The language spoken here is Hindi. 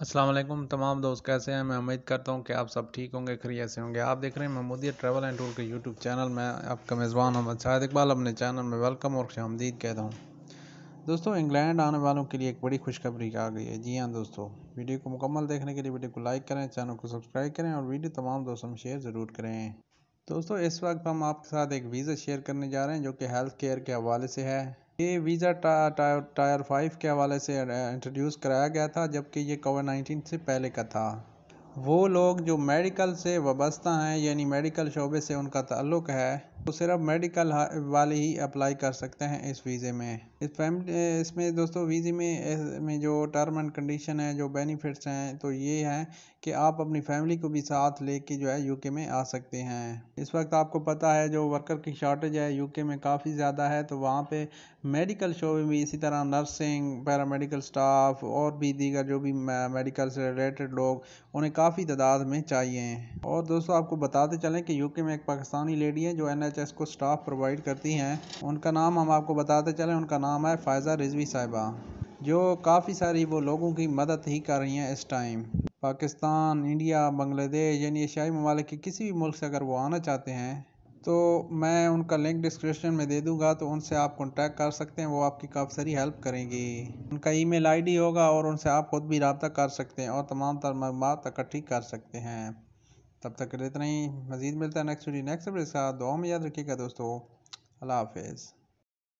असलम तमाम दोस्त कैसे हैं मैं उम्मीद करता हूँ कि आप सब ठीक होंगे खरी ऐसे होंगे आप देख रहे हैं महमूदिया ट्रैवल एंड टूर के यूट्यूब चैनल में आपका मेज़बान अहमद शाहिद इकबाल अपने चैनल में वेलकम और शामदीद कहता हूँ दोस्तों इंग्लैंड आने वालों के लिए एक बड़ी खुशखबरी आ गई है जी हाँ दोस्तों वीडियो को मुकम्मल देखने के लिए वीडियो को लाइक करें चैनल को सब्सक्राइब करें और वीडियो तमाम दोस्तों में शेयर ज़रूर करें दोस्तों इस वक्त हम आपके साथ एक वीज़ा शेयर करने जा रहे हैं जो कि हेल्थ केयर के हवाले से है ये वीज़ा टायर फाइव के हवाले से इंट्रोड्यूस कराया गया था जबकि ये कोविड नाइन्टीन से पहले का था वो लोग जो मेडिकल से वाबस्ता हैं यानी मेडिकल शोबे से उनका ताल्लुक है तो सिर्फ मेडिकल वाले ही अप्लाई कर सकते हैं इस वीज़े में इस फैम इसमें दोस्तों वीज़े में में जो टर्म एंड कंडीशन है जो बेनिफिट्स हैं तो ये हैं कि आप अपनी फैमिली को भी साथ लेके जो है यूके में आ सकते हैं इस वक्त आपको पता है जो वर्कर की शॉर्टेज है यूके में काफ़ी ज़्यादा है तो वहाँ पर मेडिकल शोबे में इसी तरह नर्सिंग पैरामेडिकल स्टाफ और भी दीगर जो भी मेडिकल से रिलेटेड लोग उन्हें काफ़ी काफ़ी तादाद में चाहिए और दोस्तों आपको बताते चलें कि यूके में एक पाकिस्तानी लेडी है जो एनएचएस को स्टाफ प्रोवाइड करती हैं उनका नाम हम आपको बताते चलें उनका नाम है फ़ायज़ा रिजवी साहिबा जो काफ़ी सारी वो लोगों की मदद ही कर रही हैं इस टाइम पाकिस्तान इंडिया बांग्लादेश यानी एशियाई ममालिक के किसी भी मुल्क से अगर वो आना चाहते हैं तो मैं उनका लिंक डिस्क्रिप्शन में दे दूंगा तो उनसे आप कॉन्टैक्ट कर सकते हैं वो आपकी काफ़ी सारी हेल्प करेंगी उनका ईमेल आईडी होगा और उनसे आप खुद भी रबता कर सकते हैं और तमाम तर मालूम इकट्ठी कर सकते हैं तब तक इतना ही मज़ीद मिलता है नेक्स्ट वीडियो नेक्स्ट वीडियो के साथ दुआ में याद रखिएगा दोस्तों अल्लाह हाफिज़